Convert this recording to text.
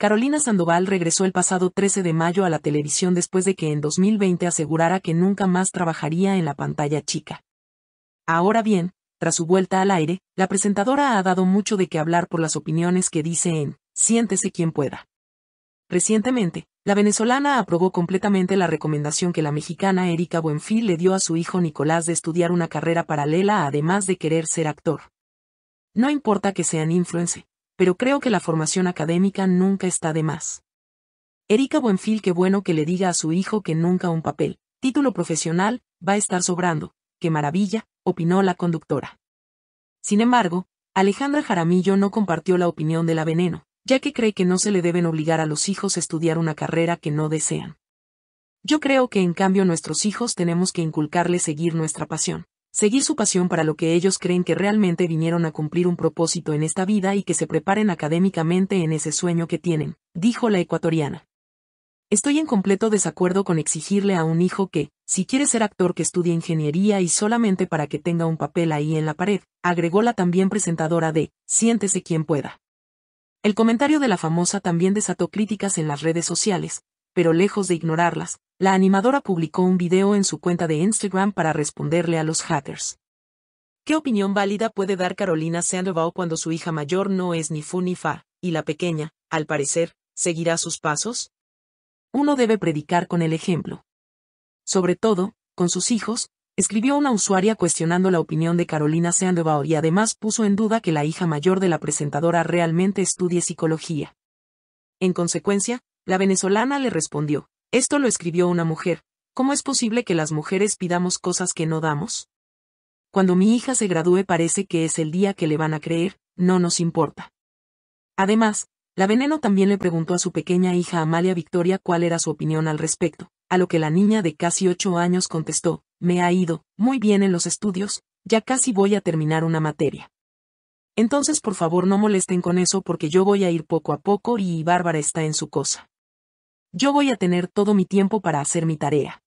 Carolina Sandoval regresó el pasado 13 de mayo a la televisión después de que en 2020 asegurara que nunca más trabajaría en la pantalla chica. Ahora bien, tras su vuelta al aire, la presentadora ha dado mucho de qué hablar por las opiniones que dice en Siéntese quien pueda. Recientemente, la venezolana aprobó completamente la recomendación que la mexicana Erika Buenfil le dio a su hijo Nicolás de estudiar una carrera paralela además de querer ser actor. No importa que sean influencers pero creo que la formación académica nunca está de más. Erika Buenfil qué bueno que le diga a su hijo que nunca un papel, título profesional, va a estar sobrando, qué maravilla, opinó la conductora. Sin embargo, Alejandra Jaramillo no compartió la opinión de la veneno, ya que cree que no se le deben obligar a los hijos a estudiar una carrera que no desean. Yo creo que en cambio nuestros hijos tenemos que inculcarles seguir nuestra pasión, seguir su pasión para lo que ellos creen que realmente vinieron a cumplir un propósito en esta vida y que se preparen académicamente en ese sueño que tienen, dijo la ecuatoriana. Estoy en completo desacuerdo con exigirle a un hijo que, si quiere ser actor que estudie ingeniería y solamente para que tenga un papel ahí en la pared, agregó la también presentadora de Siéntese quien pueda. El comentario de la famosa también desató críticas en las redes sociales, pero lejos de ignorarlas, la animadora publicó un video en su cuenta de Instagram para responderle a los hackers. ¿Qué opinión válida puede dar Carolina Sandoval cuando su hija mayor no es ni fu ni fa, y la pequeña, al parecer, seguirá sus pasos? Uno debe predicar con el ejemplo. Sobre todo, con sus hijos, escribió una usuaria cuestionando la opinión de Carolina Sandoval y además puso en duda que la hija mayor de la presentadora realmente estudie psicología. En consecuencia, la venezolana le respondió, esto lo escribió una mujer. ¿Cómo es posible que las mujeres pidamos cosas que no damos? Cuando mi hija se gradúe parece que es el día que le van a creer, no nos importa. Además, la veneno también le preguntó a su pequeña hija Amalia Victoria cuál era su opinión al respecto, a lo que la niña de casi ocho años contestó, me ha ido, muy bien en los estudios, ya casi voy a terminar una materia. Entonces por favor no molesten con eso porque yo voy a ir poco a poco y Bárbara está en su cosa. Yo voy a tener todo mi tiempo para hacer mi tarea.